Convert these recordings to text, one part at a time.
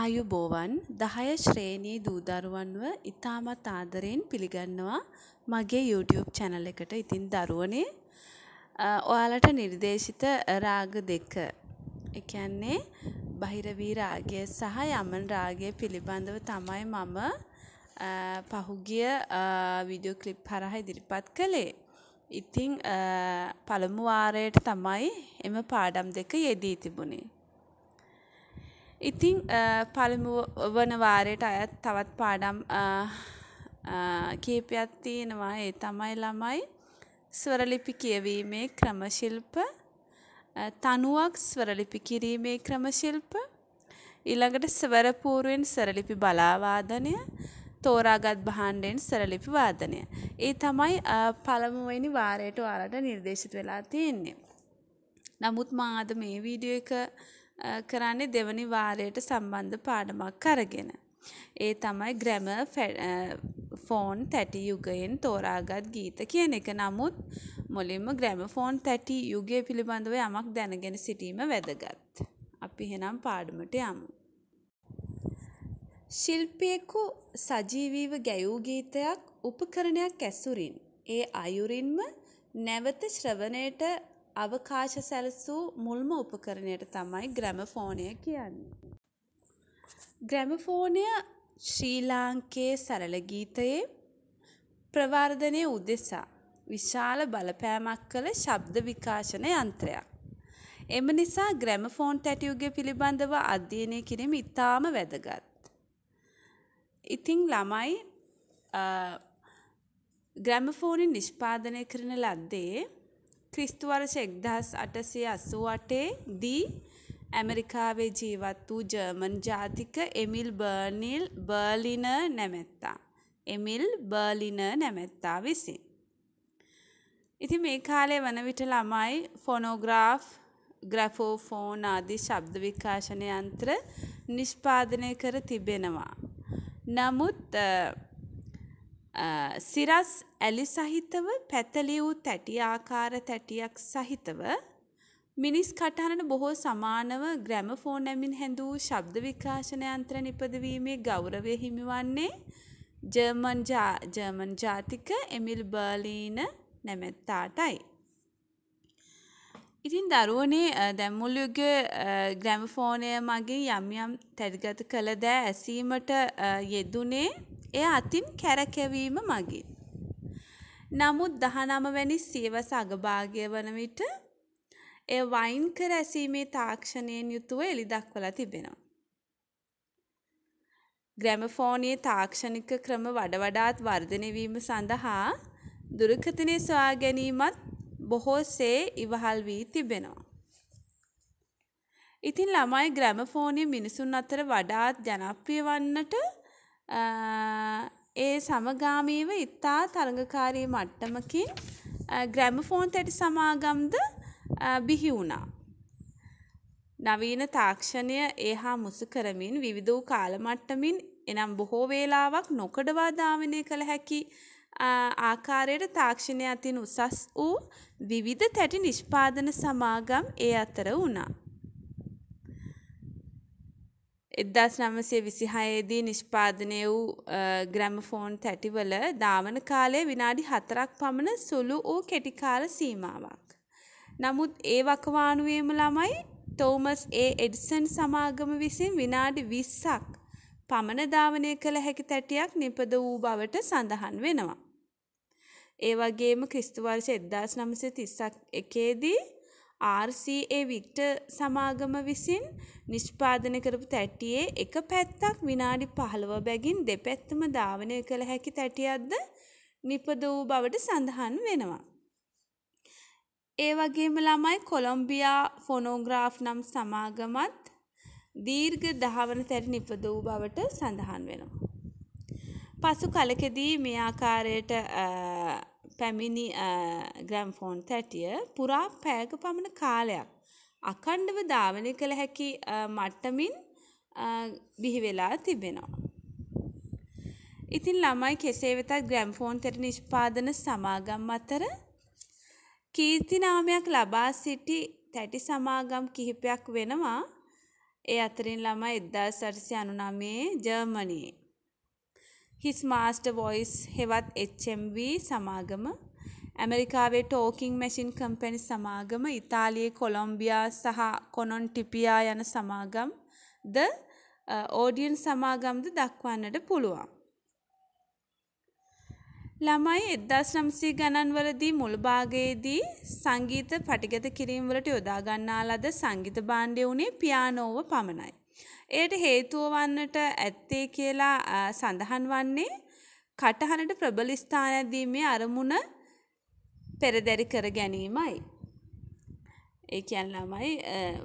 ආයුබෝවන් දහය ශ්‍රේණී දූදරුවන්ව ඉතාමත් ආදරයෙන් පිළිගන්නවා මගේ YouTube චැනල් එකට ඉතින් දරුවනේ ඔයාලට නිර්දේශිත රාග දෙක එකන්නේ බහිරවී රාගය සහ යමන් රාගය පිළිබඳව තමයි මම පහුගිය විඩියෝ කලිප් හරහා ඉදිරිපත් කළේ ඉතිං පළමු වාරයට තමයි එම පාඩම් දෙක යෙදී තිබුණේ ඉතිං පළමුුව වනවාරයට අයත් තවත් පාඩම් කීපයක් තියෙනවා ඒ තමයි ළමයි ස්වරලිපි කියවීමේ ක්‍රමශිල්ප තනුවක් ස්වරලිපි කිරීමේ ක්‍රමශිල්ප ඊළඟට ස්වරපූරුවෙන් ස්වරලිපි බලාවාදනය තෝරාගත් බහන්ඩෙන් ස්වරලිපි වාදනය. ඒ තමයි පළමුුවනි වාරයට වාරට නිර්දේශිත වෙලා තියෙන්නේ. නමුත් මාද මේ වීඩියෝ එක කරන්නේ දෙවනි වාරයට සම්බන්ධ පාඩමක් අරගෙන. ඒ තමයි ග්‍රැම ෆෝන් තැටි යුගයෙන් තෝරාගත් ගීත කියන එක නමුත් මුලින්ම ග්‍රැම ෆෝන් තැටි යුගය පිළිබඳව යමක් දැනගෙන සිටීම වැදගත්. අපි හෙනම් පාඩමට යමු. ශිල්පියෙකු සජීවීව ගැයූ ගීතයක් උපකරණයක් ඇසුරින් ඒ අයුරින්ම නැවත ශ්‍රවණයට අවකාශ සැලසූ මුල්ම උපකරණයට තමයි ග්‍රැමෆෝනය කියන්නේ. ග්‍රැමෆෝනය ශ්‍රී ලාංකයේ සරල ගීතයේ ප්‍රවර්ධනය උදෙසා විශාල බලපෑමක් කළ ශබ්ද විකාශන යන්ත්‍රයක්. එම නිසා ග්‍රැමෆෝන් තැටියුගේ පිළිබඳව අධ්‍යයනය කිරීම ඉතාම වැදගත්. ඉතිං ළමයි ග්‍රැමෆෝනින් නිෂ්පාදනය කරන ලද්දේ ක්‍රිස්තු වර්ෂ 1888 දී ඇමරිකාවේ ජීවත් වූ ජර්මන් ජාතික එමිල් බර්නිල් බර්ලිනර් නැමැත්තා. එමිල් බර්ලිනර් නැමැත්තා විසින්. ඉතින් මේ කාලේ වන විට ළමයි ෆොනෝග්‍රාෆ් ග්‍රැෆෝෆෝන් ආදී ශබ්ද විකාශන යන්ත්‍ර නිෂ්පාදනය කර තිබෙනවා. නමුත් සිරස් ඇලි සහිතව පැතලියූ තැටි ආකාර තැටියක් සහිතව මිනිස් කටහනට බොහෝ සමානව ග්‍රැමෆෝන් ඇමින් හැඳූ ශබ්ද විකාශනයන්ත්‍ර නිපදවීමේ ගෞරවය හිමිවන්නේ ජර්මන් ජර්මන් ජාතික එමිල් බර්ලීන නැමැත්තාටයි. ඉතින් දරුවනේ දැම්මුල්ලුග ග්‍රැමෆෝනය මගේ යම්යම් තැරිගත කළ දෑ ඇසීමට යෙදුනේ එය අතින් කැරකැවීම මගින්. නමුත් දහනමවැනි සියවස අගභාගය වන විට එය වයින් කර ඇසීමේ තාක්ෂණයෙන් යුතුව එළි දක්වලා තිබෙනවා. ග්‍රැමෆෝනයේ තාක්ෂණික ක්‍රම වඩවඩාත් වර්ධනයවීම සඳහා දුරකතනය සොයා ගැනීමත් බොහෝ සේ ඉවහල් වී තිබෙනවා. ඉතින් ළමයි ග්‍රැමෆෝනය මිනිසුන් අතර වඩාත් ජනප්‍රිය වන්නට ඒ සමගාමීව ඉතා තරඟකාරී මට්ටමකින් ග්‍රැමෆෝන් තැටි සමාගම්ද බිහි වුණා. නවීන තාක්ෂණය ඒහා මුසු කරමින් විවිධ වූ කාලමට්ටමින් එනම් බොහෝ වේලාවක් නොකඩවා ධාවනය කළ හැකි ආකාරයට තාක්ෂණය අතින් උසස් වූ විවිධ තැටි නිෂ්පාදන සමාගම් ඒ අතර වුණා. එදස් නමසේ විසිහයේදී නිෂ්පාදනය වූ ග්‍රැමෆෝන් තැටිවල දාවන කාලය විනාඩි හතරක් පමණ සුළු වූ කෙටිකාල සීමාවක්. නමුත් ඒ වකවානුවේම ළමයි තෝමස් ඒ එඩිසන් සමාගම විසින් විනාඩි විස්සක් පමණ ධාවනය කළ හැකි තැටියක් නිපද වූ බවට සඳහන් වෙනවා. ඒ වගේම ක්‍රිස්තු වර්ෂ 1931 දී RCA වික්ට සමාගම විසින් නිෂ්පාදනය කරපු තැටියේ එක පැත්තක් විනාඩි 15 බැගින් දෙපැත්තම ධාවනය කළ හැකි තැටියක්ද නිපද වූ බවට සඳහන් වෙනවා. ඒ වගේම ළමයි කොලොම්බියා ෆොනෝග්‍රාෆ් නම් සමාගමත් දීර්ඝ දහවන තැටි නිපද වූ බවට සඳහන් වෙනවා. පසු කලකදී මේ ආකාරයට පැමිණි ග්‍රැම්ෆෝන් තැටිය පුරා පෑක පමණ කාලයක් අකණ්ඩව ධාවනය කළ හැකි මට්ටමින් බිහිවෙලා තිබෙනවා. ඉතින් ළමයි කෙසේ වෙතත් ග්‍රැම්ෆෝන් තෙර නිෂ්පාදන සමාගම් අතර කීර්තිනාමයක් ලබා සිටි තැටි සමාගම් කිහිපයක් වෙනවා ඒ අතරින් ළමයි එද්දා සටසි අනුනමේ ජර්මණයේ හිස් මාස්ටර් වොයිස් හෙවත් HMV සමාගම ඇමරිකාවේ ටෝකින් මැසින් කම්පැනි සමාගම ඉතාලියේ කොලොම්බියා සහ කොනොන් ටිපියා යන සමාගම් ද ඕඩියන් සමාගම්ද දක්වන්නට පුළුවන්. ළමයි එදදාස් නම්සී ගණන්වලදී මුල්භාගයේදී සංගීත පටිගත කිරීම්වලට යොදාගන්නා ලද සංගීත බාණ්ඩය වුණේ පියානෝව පමණයි. එයට හේතුව වන්නට ඇත්තේ කියලා සඳහන් වන්නේ කටහනට ප්‍රබල ස්ථානදීමේ අරමුණ පෙරදැරි කර ගැනීමයි. ඒ කියන් ළමයි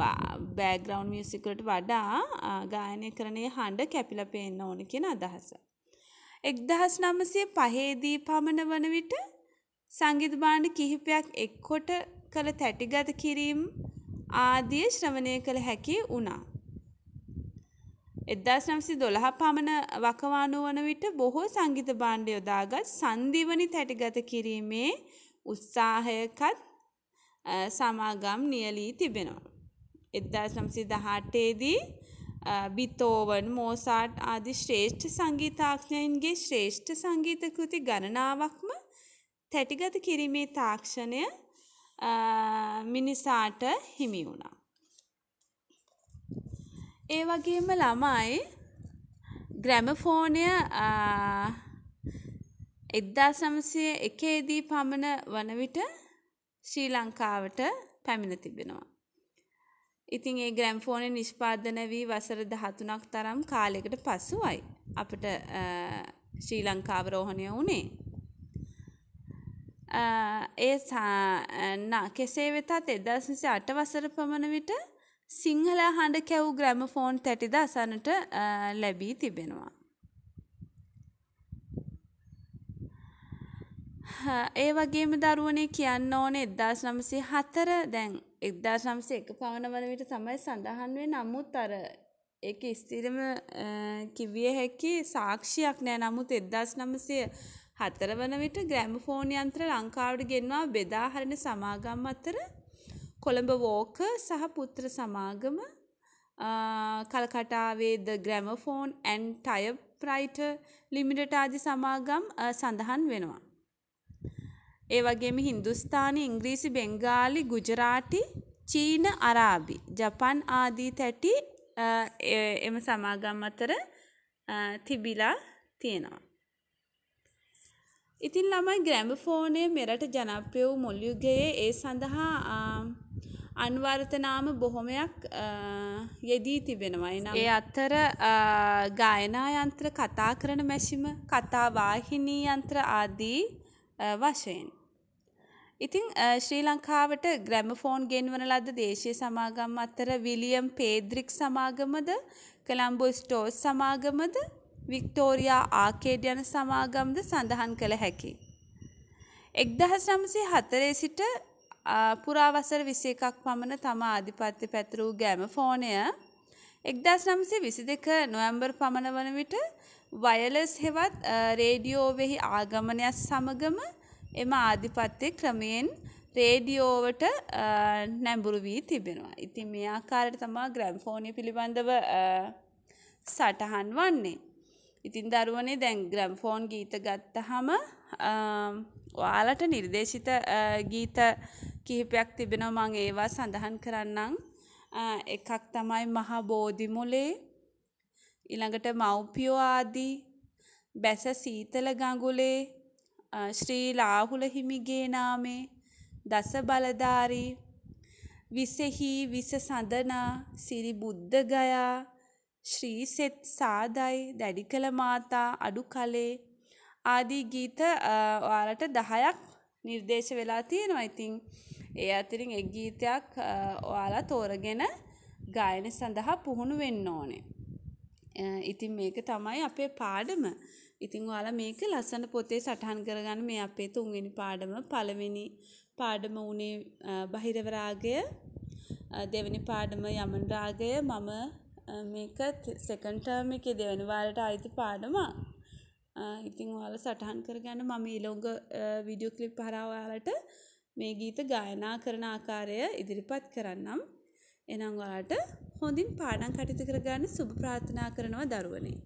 බෑග්‍රවන්් මියසිකට වඩා ගායනය කරනය හඬ කැපිල පේන්න ඕන කියෙන අදහස. එක්දහස් නමසය පහේදී පමණ වන විට සංගිධ බාණ්ඩ කිහිපයක් එක්කොට කළ තැටිගත කිරීම් ආදිය ශ්‍රවණය කළ හැකි වනා. එදදාස් නම්සි දොළහ පමණ වකවානුවන විට බොහෝ සංගිත බාණ්ඩ යොදාගත් සන්දිවනි තැටිගත කිරීමේ උත්සාහයකත් සමාගම් නියලී තිබෙනවා. එදදාස් නම්සි දහටේදී බිතෝවන් මෝසාට් ආදි ශ්‍රේෂ්ඨ සංගීතාක්ඥයන්ගේ ශ්‍රේෂ්ඨ සංගීතකෘති ගණනාවක්ම තැටිගත කිරීමේ තාක්ෂණය මිනිසාට හිමි වුණා. ඒ වගේම ළමයි ග්‍රැමෆෝනය එද්දා සමසය එකේදී පමණ වන විට ශ්‍රී ලංකාවට පැමිණ තිබෙනවා. ඉතින් ඒ ග්‍රැම්ෆෝනය නිෂ්පාදන වී වසර දහතුනක් තරම් කාලෙකට පසුවයි අපට ශ්‍රී ලංකාව රෝහණය වුණේ. ඒ කෙසේ වෙතත් එදා සිසි අට වසර පමණ විට සිංහල හඬ කැව් ග්‍රැමෆෝන් තැටිද අසනට ලැබී තිබෙනවා. ඒ වගේම දරුවනේ කියන්න ඕන එද්දාස් නමසේ හතර දැන් එක්දාස් නම්සේ එක පවන වන විට තමයි සඳහන් වේ නමුත් අර එක ස්තිරම කිවිය හැකි සාක්ෂියක් නෑ නමුත් එද්දාස් නමසේ හතර වන විට ග්‍රැම ෆෝන් යන්ත්‍ර ලංකාවට ගෙන්වා බෙදාහරණ සමාගම් අතර කොළඹ වෝක සහ පුත්‍ර සමාගම කල්කටාවේ ද ග්‍රැමෆෝන් ඇන් ටය ප්‍රයිට ලිමිටට ආදි සමාගම් සඳහන් වෙනවා. ඒ වගේම හින්දුස්ථානි ඉංග්‍රීසි බෙංගාලි ගුජරාටි චීන අරාබි ජපන් ආදී තැටි එම සමාගම් අතර තිබිලා තියෙනවා. ඉතින් ළමයි ග්‍රැමෆෝනය මෙරට ජනප්‍රිය වූ මුල්යුගයේ ඒ සඳහා අන්වර්ථනාම බොහොමයක් යෙදී තිබෙනවයි නම්. ඒ අත්තර ගායනායන්ත්‍ර කතා කරන මැසිම කතාවාහිනී යන්ත්‍ර ආදී වශයෙන්. ඉතිං ශ්‍රී ලංකාවට ග්‍රැමෆෝන් ගෙන්වන ලද දේශය සමාගම් අත්තර විලියම් පේද්‍රික් සමාගමද කළම්බෝ ස්ටෝස් සමාගමද වික්ටෝරයා ආකේඩ යන සමාගම්ද සඳහන් කළ හැකි. එක්දහස් නමසේ හතරේ සිට පුරාවසර විසි එකක් පමණ තම ආධිපත්‍ය පැතරූ ගෑම ෆෝනය එක්දස් නම්සේ විසි දෙක නොවැම්බර් පමණ වන විට වයලස් හෙවත් රේඩියෝවෙහි ආගමනයක් සමගම එම ආධිපත්‍යය ක්‍රමයෙන් රේඩියෝවට නැඹුරු වී තිබෙනවා. ඉතින් මේ ආකාරයට තමා ග්‍රැම්ෆෝනය පිළිබඳව සටහන් වන්නේ. ඉතින් දරුවනේ දැන් ග්‍රැම්ෆෝන් ගීත ගත්තහම ඔයාලට නිර්දේශිත ගීත කිහිපයක් තිබෙනවා මං ඒවා සඳහන් කරන්නම් එකක් තමයි මහා බෝධිමුලේ ඊළඟට මව්පියෝ ආදී බැස සීතල ගඟුලේ ශ්‍රී ලාහුල හිමිගේ නාමේ දස බලධාරී විසෙහි විස සඳනා සිරි බුද්ධ ගයා ශ්‍රීසෙත් සාදයි දැඩිකල මාතා අඩු කලේ ආදී ගීත ඔයාලට දහයක් නිර්දේශ වෙලා තියෙනවා ඉතින් ඒ අතිරින් එක් ගීතයක් ඔයාලා තෝරගෙන ගායන සඳහා පුහුණු වෙන්න ඕනේ. ඉතින් මේක තමයි අපේ පාඩම. ඉතින් ඔයාලා මේක ලස්සන පොතේ සටහන් කරගන්න මේ අපේ තුන්වෙනි පාඩම පළවෙනි පාඩම උනේ බහිරව රාගය දෙවෙනි පාඩම යමන රාගය මම මේක සෙකන්ඩ් ටර්ම් එකේ දෙවෙනි වාරයට ආйти පාඩම ඉතිං ඔයාල සටහන් කරගන්න මම ඊළොග විඩියෝ කලිප් පහරාවයාලට මේ ගීත ගායනා කරන ආකාරය ඉදිරිපත් කරන්නම් එනංවාට හොඳින් පාඩන් කටිතු කරගන්න සුභ ප්‍රාථනා කරනවා දරුවනේ